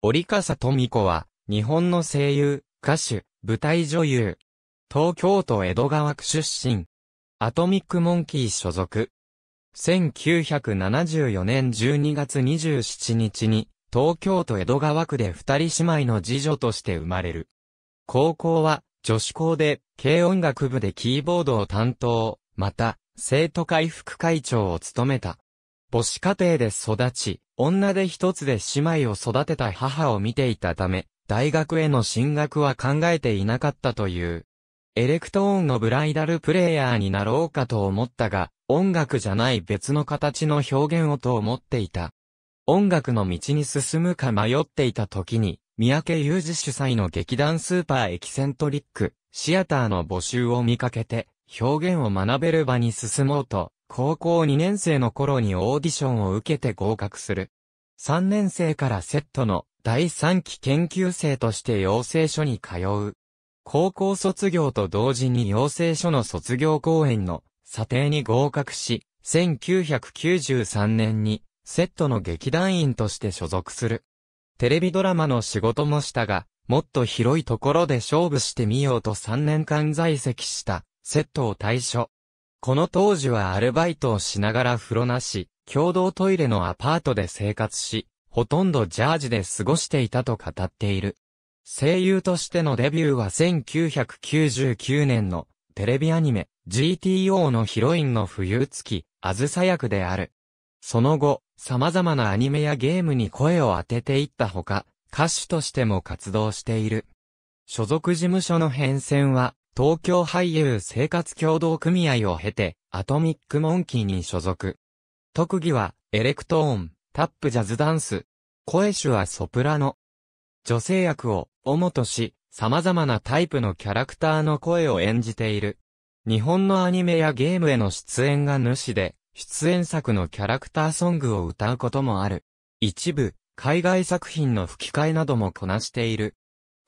折笠富子は、日本の声優、歌手、舞台女優。東京都江戸川区出身。アトミックモンキー所属。1974年12月27日に、東京都江戸川区で二人姉妹の次女として生まれる。高校は、女子校で、軽音楽部でキーボードを担当、また、生徒会副会長を務めた。母子家庭で育ち、女手一つで姉妹を育てた母を見ていたため、大学への進学は考えていなかったという。エレクトーンのブライダルプレイヤーになろうかと思ったが、音楽じゃない別の形の表現をと思っていた。音楽の道に進むか迷っていた時に、三宅裕二主催の劇団スーパーエキセントリック、シアターの募集を見かけて、表現を学べる場に進もうと、高校2年生の頃にオーディションを受けて合格する。3年生からセットの第3期研究生として養成所に通う。高校卒業と同時に養成所の卒業公演の査定に合格し、1993年にセットの劇団員として所属する。テレビドラマの仕事もしたが、もっと広いところで勝負してみようと3年間在籍した、セットを退所。この当時はアルバイトをしながら風呂なし、共同トイレのアパートで生活し、ほとんどジャージで過ごしていたと語っている。声優としてのデビューは1999年のテレビアニメ GTO のヒロインの冬月、あずさ役である。その後、様々なアニメやゲームに声を当てていったほか、歌手としても活動している。所属事務所の変遷は、東京俳優生活協同組合を経て、アトミックモンキーに所属。特技は、エレクトーン、タップジャズダンス。声手はソプラノ。女性役を、主とし、様々なタイプのキャラクターの声を演じている。日本のアニメやゲームへの出演が主で、出演作のキャラクターソングを歌うこともある。一部、海外作品の吹き替えなどもこなしている。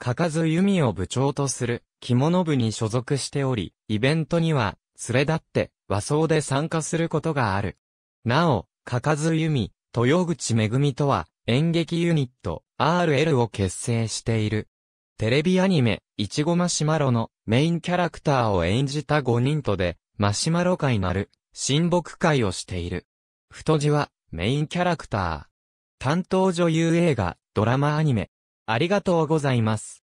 かかずゆみを部長とする着物部に所属しており、イベントには、連れ立って和装で参加することがある。なお、かかずゆみ、豊口めぐみとは、演劇ユニット、RL を結成している。テレビアニメ、いちごマシュマロのメインキャラクターを演じた5人とで、マシュマロ界なる、親睦会をしている。太字は、メインキャラクター。担当女優映画、ドラマアニメ、ありがとうございます。